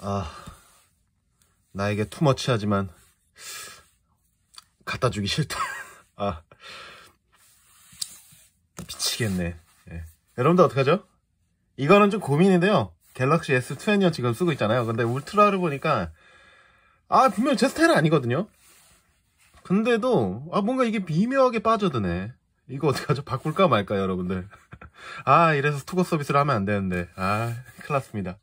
아 나에게 투머치하지만 갖다 주기 싫다 아 미치겠네 예. 여러분들 어떡하죠? 이거는 좀 고민인데요 갤럭시 S20 지금 쓰고 있잖아요 근데 울트라를 보니까 아분명제 스타일은 아니거든요 근데도 아 뭔가 이게 미묘하게 빠져드네 이거 어떡하죠? 바꿀까 말까 여러분들 아 이래서 투고 서비스를 하면 안 되는데 아 큰일 났습니다